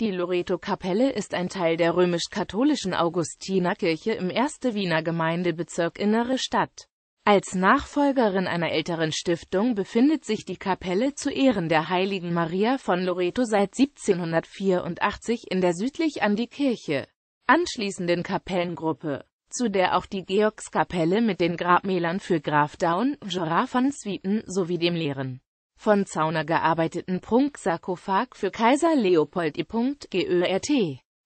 Die Loreto-Kapelle ist ein Teil der römisch-katholischen Augustinerkirche im Erste Wiener Gemeindebezirk Innere Stadt. Als Nachfolgerin einer älteren Stiftung befindet sich die Kapelle zu Ehren der heiligen Maria von Loreto seit 1784 in der südlich an die Kirche anschließenden Kapellengruppe, zu der auch die Georgskapelle mit den Grabmälern für Graf Daun, Gerard von Swieten sowie dem Lehren von Zauner gearbeiteten Prunksarkophag für Kaiser Leopold I. Gört.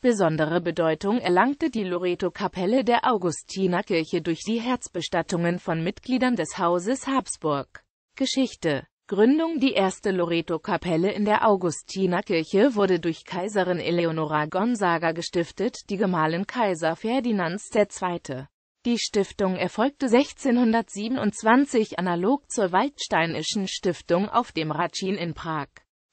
Besondere Bedeutung erlangte die Loreto-Kapelle der Augustinerkirche durch die Herzbestattungen von Mitgliedern des Hauses Habsburg. Geschichte Gründung Die erste Loreto-Kapelle in der Augustinerkirche wurde durch Kaiserin Eleonora Gonzaga gestiftet, die Gemahlin Kaiser Ferdinands II. Die Stiftung erfolgte 1627 analog zur Waldsteinischen Stiftung auf dem Hradschin in Prag.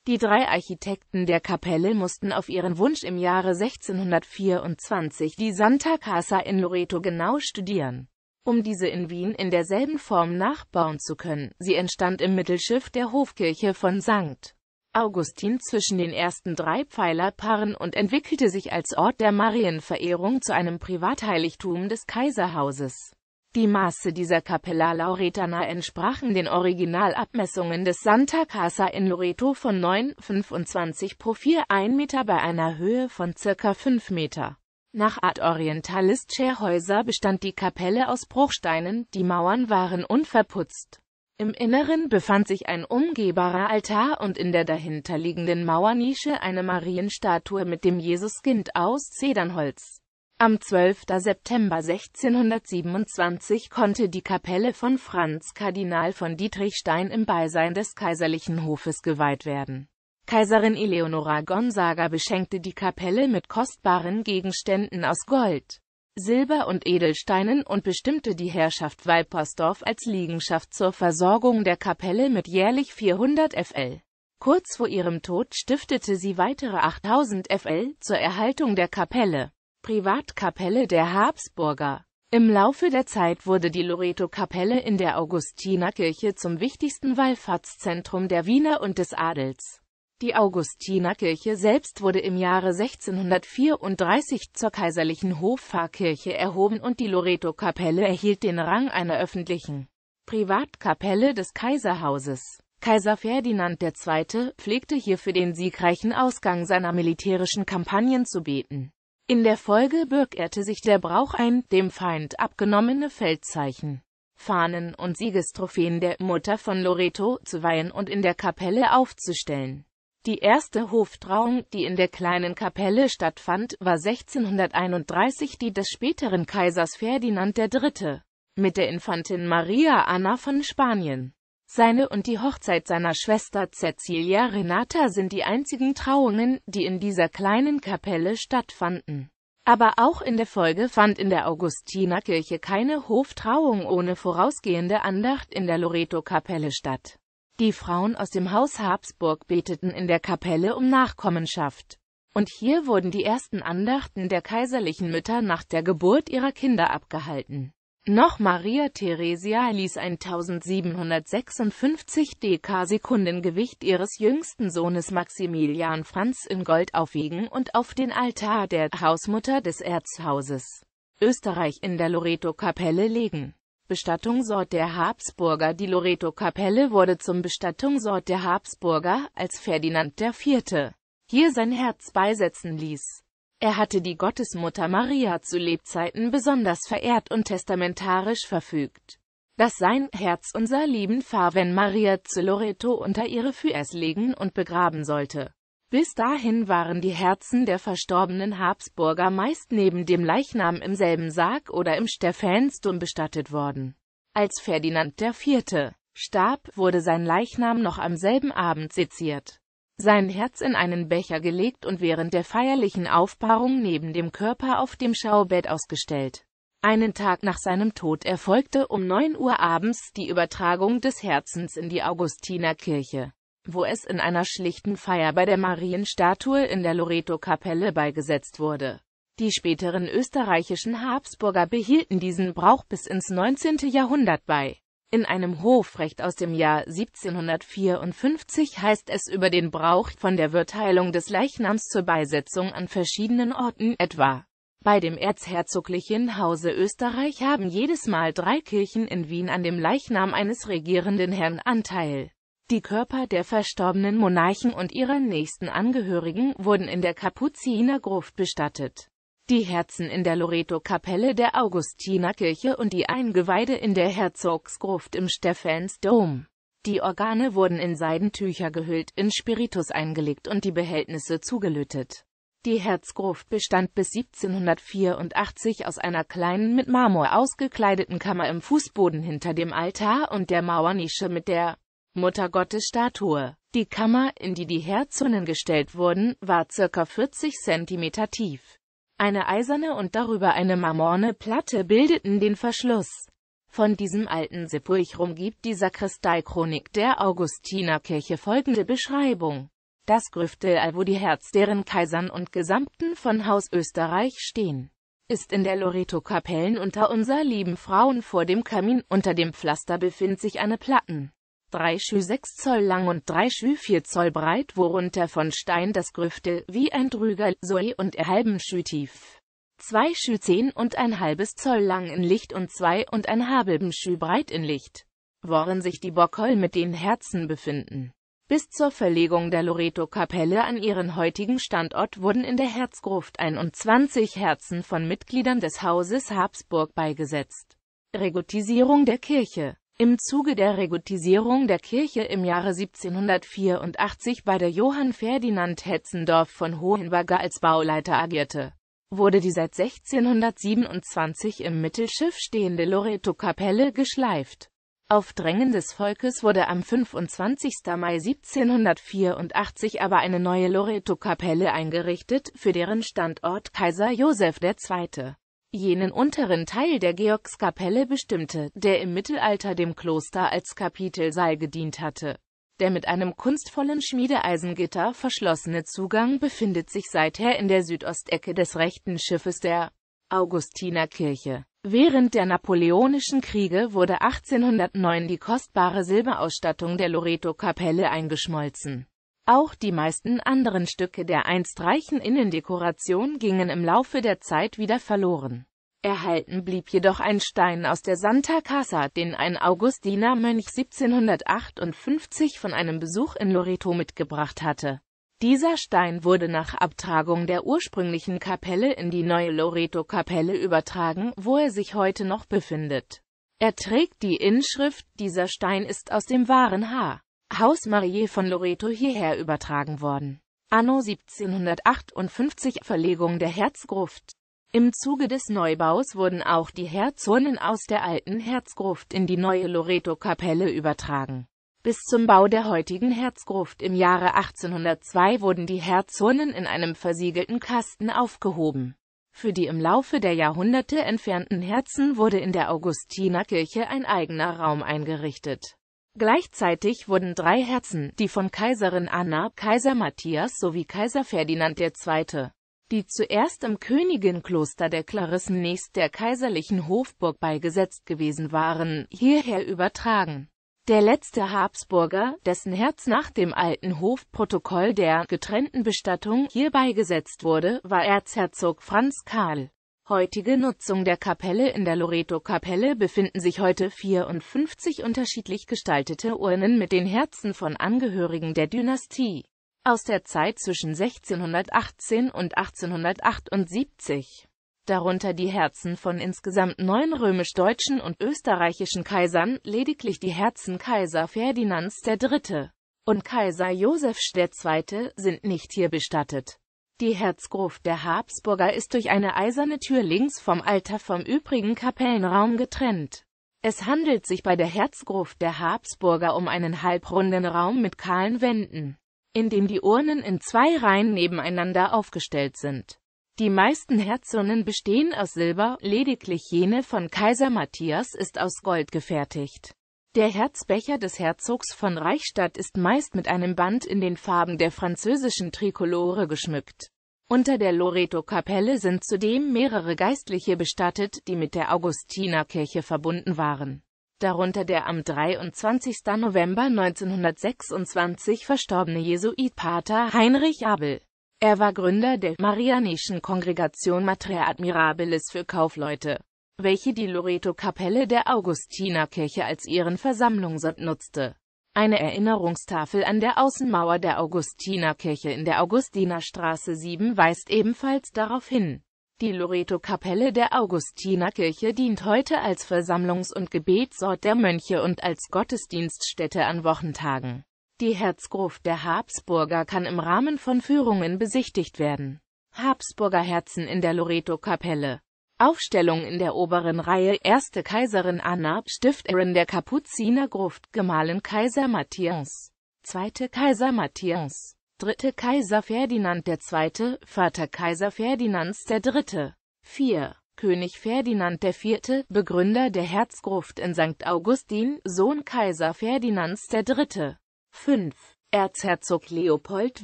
Die drei Architekten der Kapelle mussten auf ihren Wunsch im Jahre 1624 die Santa Casa in Loreto genau studieren, um diese in Wien in derselben Form nachbauen zu können. Sie entstand im Mittelschiff der Hofkirche von St. Augustin zwischen den ersten drei Pfeilerpaaren und entwickelte sich als Ort der Marienverehrung zu einem Privatheiligtum des Kaiserhauses. Die Maße dieser Capella Lauretana entsprachen den Originalabmessungen des Santa Casa in Loreto von 9,25 pro 4,1 Meter bei einer Höhe von circa 5 Meter. Nach Art Orientalist Scherhäuser bestand die Kapelle aus Bruchsteinen, die Mauern waren unverputzt. Im Inneren befand sich ein umgehbarer Altar und in der dahinterliegenden Mauernische eine Marienstatue mit dem Jesuskind aus Zedernholz. Am 12. September 1627 konnte die Kapelle von Franz Kardinal von Dietrich Stein im Beisein des kaiserlichen Hofes geweiht werden. Kaiserin Eleonora Gonzaga beschenkte die Kapelle mit kostbaren Gegenständen aus Gold. Silber und Edelsteinen und bestimmte die Herrschaft Walpersdorf als Liegenschaft zur Versorgung der Kapelle mit jährlich 400 FL. Kurz vor ihrem Tod stiftete sie weitere 8000 FL zur Erhaltung der Kapelle, Privatkapelle der Habsburger. Im Laufe der Zeit wurde die Loreto-Kapelle in der Augustinerkirche zum wichtigsten Wallfahrtszentrum der Wiener und des Adels. Die Augustinerkirche selbst wurde im Jahre 1634 zur kaiserlichen Hoffahrkirche erhoben und die Loreto-Kapelle erhielt den Rang einer öffentlichen Privatkapelle des Kaiserhauses. Kaiser Ferdinand II. pflegte hierfür den siegreichen Ausgang seiner militärischen Kampagnen zu beten. In der Folge bürgerte sich der Brauch ein, dem Feind abgenommene Feldzeichen, Fahnen und Siegestrophäen der Mutter von Loreto zu weihen und in der Kapelle aufzustellen. Die erste Hoftrauung, die in der kleinen Kapelle stattfand, war 1631 die des späteren Kaisers Ferdinand III. mit der Infantin Maria Anna von Spanien. Seine und die Hochzeit seiner Schwester Cecilia Renata sind die einzigen Trauungen, die in dieser kleinen Kapelle stattfanden. Aber auch in der Folge fand in der Augustinerkirche keine Hoftrauung ohne vorausgehende Andacht in der Loreto-Kapelle statt. Die Frauen aus dem Haus Habsburg beteten in der Kapelle um Nachkommenschaft. Und hier wurden die ersten Andachten der kaiserlichen Mütter nach der Geburt ihrer Kinder abgehalten. Noch Maria Theresia ließ ein 1756 Deka-Sekundengewicht ihres jüngsten Sohnes Maximilian Franz in Gold aufwiegen und auf den Altar der Hausmutter des Erzhauses Österreich in der Loreto-Kapelle legen. Bestattungsort der Habsburger. Die Loreto-Kapelle wurde zum Bestattungsort der Habsburger, als Ferdinand IV. hier sein Herz beisetzen ließ. Er hatte die Gottesmutter Maria zu Lebzeiten besonders verehrt und testamentarisch verfügt, dass sein Herz unser lieben Pfarrwen Maria zu Loreto unter ihre Fürs legen und begraben sollte. Bis dahin waren die Herzen der verstorbenen Habsburger meist neben dem Leichnam im selben Sarg oder im Stephansdom bestattet worden. Als Ferdinand IV. starb, wurde sein Leichnam noch am selben Abend seziert, sein Herz in einen Becher gelegt und während der feierlichen Aufbahrung neben dem Körper auf dem Schaubett ausgestellt. Einen Tag nach seinem Tod erfolgte um 9 Uhr abends die Übertragung des Herzens in die Augustinerkirche wo es in einer schlichten Feier bei der Marienstatue in der Loreto-Kapelle beigesetzt wurde. Die späteren österreichischen Habsburger behielten diesen Brauch bis ins 19. Jahrhundert bei. In einem Hofrecht aus dem Jahr 1754 heißt es über den Brauch von der Verteilung des Leichnams zur Beisetzung an verschiedenen Orten, etwa bei dem erzherzoglichen Hause Österreich haben jedes Mal drei Kirchen in Wien an dem Leichnam eines regierenden Herrn Anteil. Die Körper der verstorbenen Monarchen und ihrer nächsten Angehörigen wurden in der Kapuzinergruft bestattet. Die Herzen in der Loreto-Kapelle der Augustinerkirche und die Eingeweide in der Herzogsgruft im Stephansdom. Die Organe wurden in Seidentücher gehüllt, in Spiritus eingelegt und die Behältnisse zugelötet. Die Herzgruft bestand bis 1784 aus einer kleinen mit Marmor ausgekleideten Kammer im Fußboden hinter dem Altar und der Mauernische mit der Muttergottes Statue. Die Kammer, in die die Herzonen gestellt wurden, war ca. 40 cm tief. Eine eiserne und darüber eine marmorne Platte bildeten den Verschluss. Von diesem alten Sepulchrum gibt die Sakristeikonik der Augustinerkirche folgende Beschreibung. Das Grüftel, äh, wo die Herz deren Kaisern und Gesamten von Haus Österreich stehen, ist in der Loreto-Kapellen unter unser lieben Frauen vor dem Kamin, unter dem Pflaster befindet sich eine Platten drei Schü 6 Zoll lang und drei Schü 4 Zoll breit, worunter von Stein das Grüfte, wie ein Drüger, Soe und er halben Schü tief. Zwei Schü 10 und ein halbes Zoll lang in Licht und zwei und ein halben Schü breit in Licht, worin sich die Bockhol mit den Herzen befinden. Bis zur Verlegung der Loreto-Kapelle an ihren heutigen Standort wurden in der Herzgruft 21 Herzen von Mitgliedern des Hauses Habsburg beigesetzt. Regotisierung der Kirche im Zuge der Regotisierung der Kirche im Jahre 1784, bei der Johann Ferdinand Hetzendorf von Hohenberger als Bauleiter agierte, wurde die seit 1627 im Mittelschiff stehende Loretokapelle geschleift. Auf Drängen des Volkes wurde am 25. Mai 1784 aber eine neue Loretokapelle eingerichtet, für deren Standort Kaiser Joseph II jenen unteren Teil der Georgskapelle bestimmte, der im Mittelalter dem Kloster als Kapitelsaal gedient hatte. Der mit einem kunstvollen Schmiedeeisengitter verschlossene Zugang befindet sich seither in der Südostecke des rechten Schiffes der Augustinerkirche. Während der Napoleonischen Kriege wurde 1809 die kostbare Silberausstattung der Loreto-Kapelle eingeschmolzen. Auch die meisten anderen Stücke der einst reichen Innendekoration gingen im Laufe der Zeit wieder verloren. Erhalten blieb jedoch ein Stein aus der Santa Casa, den ein Augustiner Mönch 1758 von einem Besuch in Loreto mitgebracht hatte. Dieser Stein wurde nach Abtragung der ursprünglichen Kapelle in die neue Loreto-Kapelle übertragen, wo er sich heute noch befindet. Er trägt die Inschrift, dieser Stein ist aus dem wahren Haar. Haus Marie von Loreto hierher übertragen worden. Anno 1758 Verlegung der Herzgruft Im Zuge des Neubaus wurden auch die Herzurnen aus der alten Herzgruft in die neue Loreto-Kapelle übertragen. Bis zum Bau der heutigen Herzgruft im Jahre 1802 wurden die Herzurnen in einem versiegelten Kasten aufgehoben. Für die im Laufe der Jahrhunderte entfernten Herzen wurde in der Augustinerkirche ein eigener Raum eingerichtet. Gleichzeitig wurden drei Herzen, die von Kaiserin Anna, Kaiser Matthias sowie Kaiser Ferdinand II., die zuerst im Königinkloster der Klarissen nächst der kaiserlichen Hofburg beigesetzt gewesen waren, hierher übertragen. Der letzte Habsburger, dessen Herz nach dem alten Hofprotokoll der getrennten Bestattung hier beigesetzt wurde, war Erzherzog Franz Karl. Heutige Nutzung der Kapelle In der Loreto-Kapelle befinden sich heute 54 unterschiedlich gestaltete Urnen mit den Herzen von Angehörigen der Dynastie aus der Zeit zwischen 1618 und 1878, darunter die Herzen von insgesamt neun römisch-deutschen und österreichischen Kaisern, lediglich die Herzen Kaiser Ferdinands III. und Kaiser Joseph II. sind nicht hier bestattet. Die Herzgruft der Habsburger ist durch eine eiserne Tür links vom Altar vom übrigen Kapellenraum getrennt. Es handelt sich bei der Herzgruft der Habsburger um einen halbrunden Raum mit kahlen Wänden, in dem die Urnen in zwei Reihen nebeneinander aufgestellt sind. Die meisten Herzurnen bestehen aus Silber, lediglich jene von Kaiser Matthias ist aus Gold gefertigt. Der Herzbecher des Herzogs von Reichstadt ist meist mit einem Band in den Farben der französischen Trikolore geschmückt. Unter der Loreto-Kapelle sind zudem mehrere Geistliche bestattet, die mit der Augustinerkirche verbunden waren. Darunter der am 23. November 1926 verstorbene Jesuitpater Heinrich Abel. Er war Gründer der Marianischen Kongregation Matria Admirabilis für Kaufleute, welche die Loreto-Kapelle der Augustinerkirche als ihren Versammlungsort nutzte. Eine Erinnerungstafel an der Außenmauer der Augustinerkirche in der Augustinerstraße 7 weist ebenfalls darauf hin. Die Loreto-Kapelle der Augustinerkirche dient heute als Versammlungs- und Gebetsort der Mönche und als Gottesdienststätte an Wochentagen. Die Herzgruft der Habsburger kann im Rahmen von Führungen besichtigt werden. Habsburger Herzen in der Loreto-Kapelle Aufstellung in der oberen Reihe Erste Kaiserin Anna, Stifterin der Kapuzinergruft, gemahlen Kaiser Matthias, Zweite Kaiser Matthias, Dritte Kaiser Ferdinand II., Vater Kaiser Ferdinands III., 4. König Ferdinand IV., Begründer der Herzgruft in St. Augustin, Sohn Kaiser Ferdinands III. 5. Erzherzog Leopold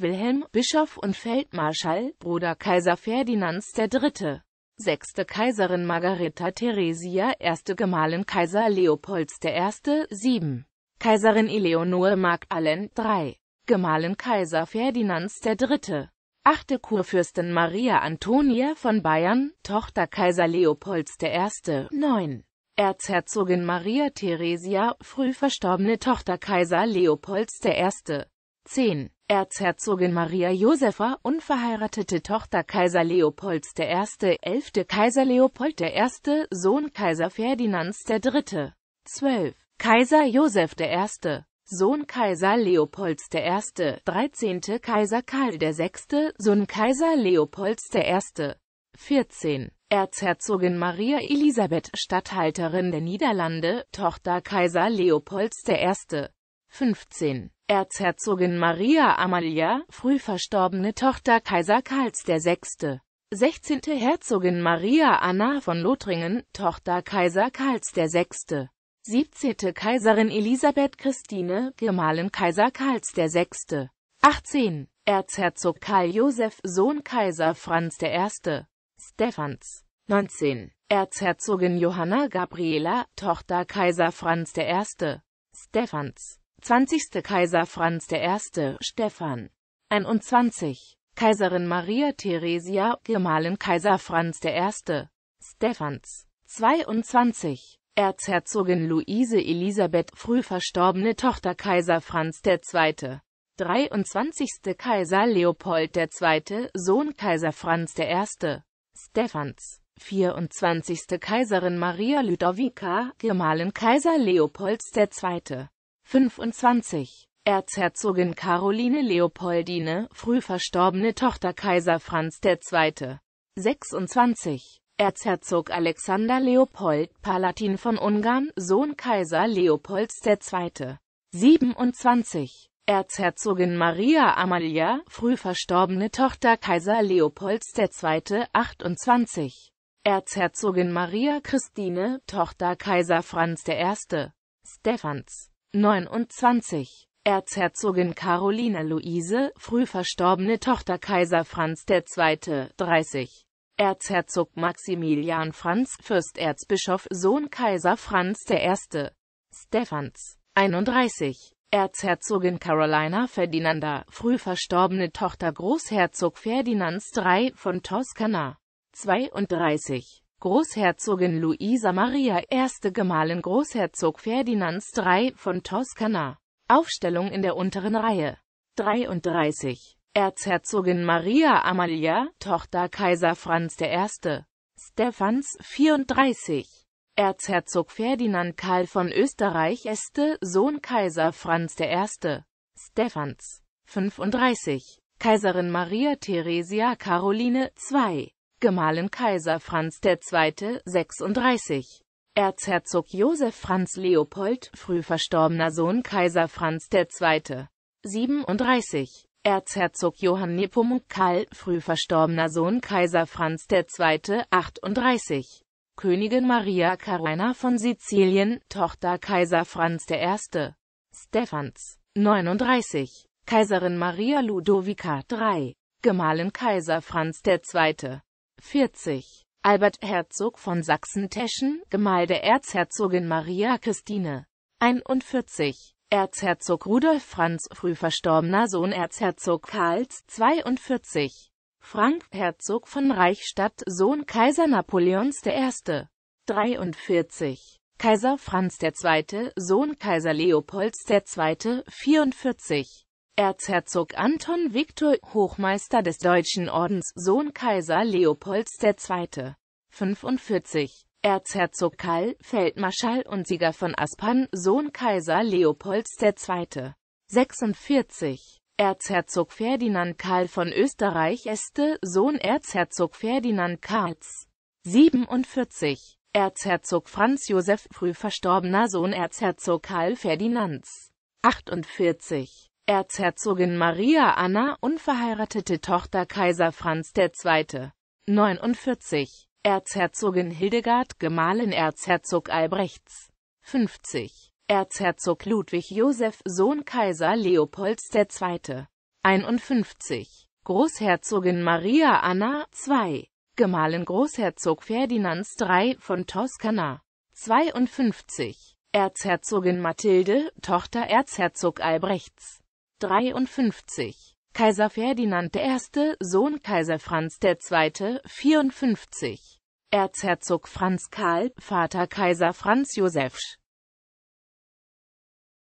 Wilhelm, Bischof und Feldmarschall, Bruder Kaiser Ferdinands III sechste Kaiserin Margareta Theresia, erste Gemahlin Kaiser Leopolds I., sieben. Kaiserin Eleonore Mark Allen, drei. Gemahlin Kaiser Ferdinands III. Achte Kurfürstin Maria Antonia von Bayern, Tochter Kaiser Leopolds I. 9. Erzherzogin Maria Theresia, früh verstorbene Tochter Kaiser Leopolds I. 10. Erzherzogin Maria Josepha, unverheiratete Tochter Kaiser Leopolds I., 11. Kaiser Leopold I., Sohn Kaiser Ferdinands III. 12. Kaiser Josef I., Sohn Kaiser Leopolds I., 13. Kaiser Karl VI., Sohn Kaiser Leopolds I. 14. Erzherzogin Maria Elisabeth, Statthalterin der Niederlande, Tochter Kaiser Leopolds I. 15. Erzherzogin Maria Amalia, früh verstorbene Tochter Kaiser Karls VI. 16. Herzogin Maria Anna von Lothringen, Tochter Kaiser Karls VI. 17. Kaiserin Elisabeth Christine, Gemahlin Kaiser Karls VI. 18. Erzherzog Karl Josef, Sohn Kaiser Franz I. Stephans. 19. Erzherzogin Johanna Gabriela, Tochter Kaiser Franz I. Stephans. 20. Kaiser Franz I. Stefan. 21. Kaiserin Maria Theresia, Gemahlin Kaiser Franz I. Stephans 22. Erzherzogin Luise Elisabeth, früh verstorbene Tochter Kaiser Franz II. 23. Kaiser Leopold II., Sohn Kaiser Franz I. Stephans 24. Kaiserin Maria Ludovica, Gemahlin Kaiser Leopolds II. 25. Erzherzogin Caroline Leopoldine, früh verstorbene Tochter Kaiser Franz II. 26. Erzherzog Alexander Leopold, Palatin von Ungarn, Sohn Kaiser Leopolds II. 27. Erzherzogin Maria Amalia, früh verstorbene Tochter Kaiser Leopolds II. 28. Erzherzogin Maria Christine, Tochter Kaiser Franz I. Stephans 29. Erzherzogin Carolina Luise, früh verstorbene Tochter Kaiser Franz II., 30. Erzherzog Maximilian Franz, Fürsterzbischof, Sohn Kaiser Franz I. Stephans, 31. Erzherzogin Carolina Ferdinanda, früh verstorbene Tochter Großherzog Ferdinands III. von Toskana, 32. Großherzogin Luisa Maria, erste Gemahlin Großherzog Ferdinands III. von Toskana. Aufstellung in der unteren Reihe. 33. Erzherzogin Maria Amalia, Tochter Kaiser Franz I. Stephans, 34. Erzherzog Ferdinand Karl von Österreich Este, Sohn Kaiser Franz I. Stephans, 35. Kaiserin Maria Theresia Caroline, 2 gemahlen Kaiser Franz II. 36. Erzherzog Josef Franz Leopold, früh verstorbener Sohn Kaiser Franz II. 37. Erzherzog Johann Nepomuk Karl, früh verstorbener Sohn Kaiser Franz II. 38. Königin Maria Carolina von Sizilien, Tochter Kaiser Franz I. Stephans, 39. Kaiserin Maria Ludovica III. Gemahlin Kaiser Franz II. 40. Albert Herzog von Sachsen-Teschen, Gemahl der Erzherzogin Maria Christine. 41. Erzherzog Rudolf Franz, früh verstorbener Sohn Erzherzog Karls, 42. Frank Herzog von Reichstadt, Sohn Kaiser Napoleons I. 43. Kaiser Franz II., Sohn Kaiser Leopolds II., 44. Erzherzog Anton Viktor, Hochmeister des Deutschen Ordens, Sohn Kaiser Leopolds II. 45. Erzherzog Karl, Feldmarschall und Sieger von Aspern, Sohn Kaiser Leopolds II. 46. Erzherzog Ferdinand Karl von Österreich Este, Sohn Erzherzog Ferdinand Karls. 47. Erzherzog Franz Josef, früh verstorbener Sohn Erzherzog Karl Ferdinands. 48. Erzherzogin Maria Anna, unverheiratete Tochter Kaiser Franz II. 49. Erzherzogin Hildegard, Gemahlin Erzherzog Albrechts. 50. Erzherzog Ludwig Josef, Sohn Kaiser Leopolds II. 51. Großherzogin Maria Anna, 2. Gemahlin Großherzog Ferdinands III. von Toskana. 52. Erzherzogin Mathilde, Tochter Erzherzog Albrechts. 53. Kaiser Ferdinand I., Sohn Kaiser Franz II., 54. Erzherzog Franz Karl, Vater Kaiser Franz Josef Sch.